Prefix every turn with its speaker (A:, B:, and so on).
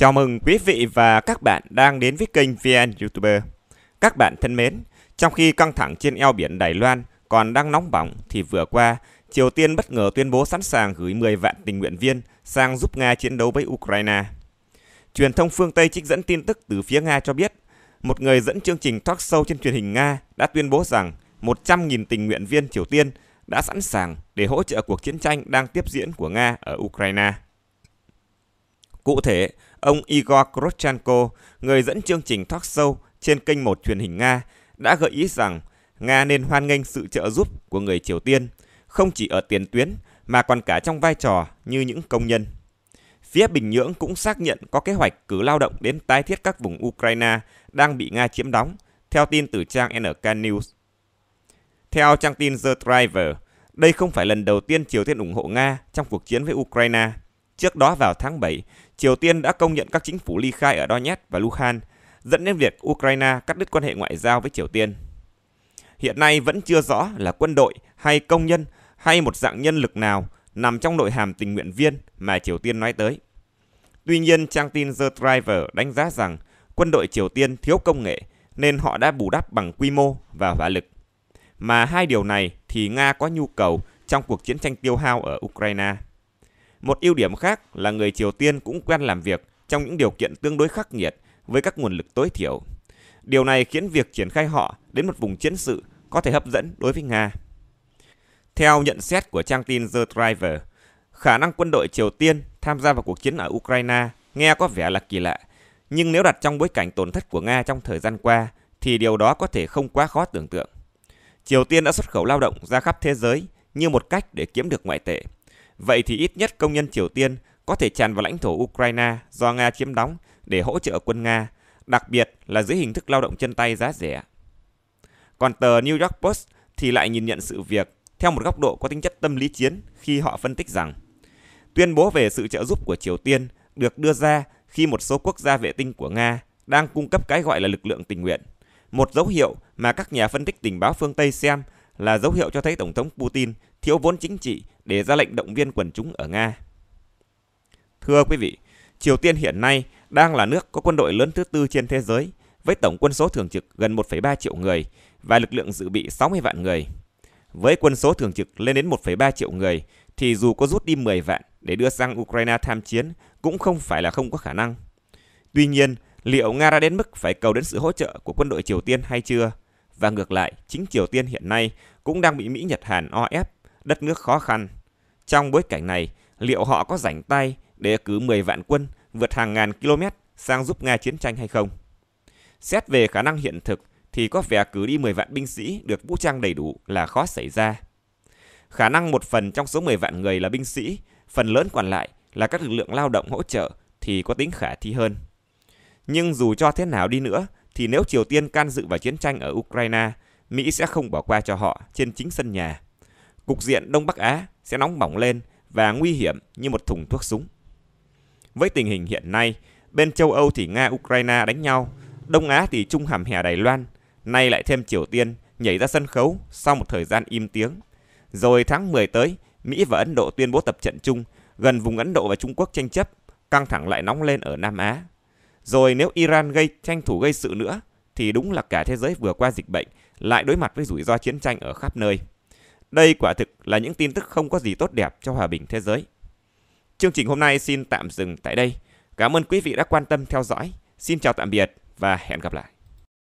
A: Chào mừng quý vị và các bạn đang đến với kênh VN YouTuber. Các bạn thân mến, trong khi căng thẳng trên eo biển Đài Loan còn đang nóng bỏng thì vừa qua, Triều Tiên bất ngờ tuyên bố sẵn sàng gửi 10 vạn tình nguyện viên sang giúp Nga chiến đấu với Ukraine. Truyền thông phương Tây trích dẫn tin tức từ phía Nga cho biết, một người dẫn chương trình talk show trên truyền hình Nga đã tuyên bố rằng 100.000 tình nguyện viên Triều Tiên đã sẵn sàng để hỗ trợ cuộc chiến tranh đang tiếp diễn của Nga ở Ukraine. Cụ thể, ông Igor Krovchenko, người dẫn chương trình talk show trên kênh một truyền hình Nga, đã gợi ý rằng Nga nên hoan nghênh sự trợ giúp của người Triều Tiên, không chỉ ở tiền tuyến mà còn cả trong vai trò như những công nhân. Phía Bình Nhưỡng cũng xác nhận có kế hoạch cử lao động đến tái thiết các vùng Ukraine đang bị Nga chiếm đóng, theo tin từ trang NK News. Theo trang tin The Driver, đây không phải lần đầu tiên Triều Tiên ủng hộ Nga trong cuộc chiến với Ukraine – Trước đó vào tháng 7, Triều Tiên đã công nhận các chính phủ ly khai ở Donetsk và Luhansk, dẫn đến việc Ukraine cắt đứt quan hệ ngoại giao với Triều Tiên. Hiện nay vẫn chưa rõ là quân đội hay công nhân hay một dạng nhân lực nào nằm trong nội hàm tình nguyện viên mà Triều Tiên nói tới. Tuy nhiên, trang tin The Driver đánh giá rằng quân đội Triều Tiên thiếu công nghệ nên họ đã bù đắp bằng quy mô và hỏa lực. Mà hai điều này thì Nga có nhu cầu trong cuộc chiến tranh tiêu hao ở Ukraine. Một ưu điểm khác là người Triều Tiên cũng quen làm việc trong những điều kiện tương đối khắc nghiệt với các nguồn lực tối thiểu. Điều này khiến việc triển khai họ đến một vùng chiến sự có thể hấp dẫn đối với Nga. Theo nhận xét của trang tin The Driver, khả năng quân đội Triều Tiên tham gia vào cuộc chiến ở Ukraine nghe có vẻ là kỳ lạ, nhưng nếu đặt trong bối cảnh tổn thất của Nga trong thời gian qua thì điều đó có thể không quá khó tưởng tượng. Triều Tiên đã xuất khẩu lao động ra khắp thế giới như một cách để kiếm được ngoại tệ – Vậy thì ít nhất công nhân Triều Tiên có thể tràn vào lãnh thổ Ukraine do Nga chiếm đóng để hỗ trợ quân Nga, đặc biệt là dưới hình thức lao động chân tay giá rẻ. Còn tờ New York Post thì lại nhìn nhận sự việc theo một góc độ có tính chất tâm lý chiến khi họ phân tích rằng tuyên bố về sự trợ giúp của Triều Tiên được đưa ra khi một số quốc gia vệ tinh của Nga đang cung cấp cái gọi là lực lượng tình nguyện, một dấu hiệu mà các nhà phân tích tình báo phương Tây xem là dấu hiệu cho thấy Tổng thống Putin thiếu vốn chính trị để ra lệnh động viên quần chúng ở Nga. Thưa quý vị, Triều Tiên hiện nay đang là nước có quân đội lớn thứ tư trên thế giới với tổng quân số thường trực gần 1,3 triệu người và lực lượng dự bị 60 vạn người. Với quân số thường trực lên đến 1,3 triệu người thì dù có rút đi 10 vạn để đưa sang Ukraine tham chiến cũng không phải là không có khả năng. Tuy nhiên, liệu Nga đã đến mức phải cầu đến sự hỗ trợ của quân đội Triều Tiên hay chưa? Và ngược lại, chính Triều Tiên hiện nay cũng đang bị Mỹ Nhật Hàn o ép, đất nước khó khăn. Trong bối cảnh này, liệu họ có rảnh tay để cứ 10 vạn quân vượt hàng ngàn km sang giúp Nga chiến tranh hay không? Xét về khả năng hiện thực thì có vẻ cứ đi 10 vạn binh sĩ được vũ trang đầy đủ là khó xảy ra. Khả năng một phần trong số 10 vạn người là binh sĩ, phần lớn còn lại là các lực lượng lao động hỗ trợ thì có tính khả thi hơn. Nhưng dù cho thế nào đi nữa thì nếu Triều Tiên can dự vào chiến tranh ở Ukraine, Mỹ sẽ không bỏ qua cho họ trên chính sân nhà. Cục diện Đông Bắc Á sẽ nóng bỏng lên và nguy hiểm như một thùng thuốc súng. Với tình hình hiện nay, bên châu Âu thì Nga Ukraine đánh nhau, Đông Á thì Trung hàm hè Đài Loan, nay lại thêm Triều Tiên nhảy ra sân khấu sau một thời gian im tiếng. Rồi tháng 10 tới, Mỹ và Ấn Độ tuyên bố tập trận chung gần vùng Ấn Độ và Trung Quốc tranh chấp, căng thẳng lại nóng lên ở Nam Á. Rồi nếu Iran gây tranh thủ gây sự nữa thì đúng là cả thế giới vừa qua dịch bệnh lại đối mặt với rủi ro chiến tranh ở khắp nơi. Đây quả thực là những tin tức không có gì tốt đẹp cho hòa bình thế giới. Chương trình hôm nay xin tạm dừng tại đây. Cảm ơn quý vị đã quan tâm theo dõi. Xin chào tạm biệt và hẹn gặp lại.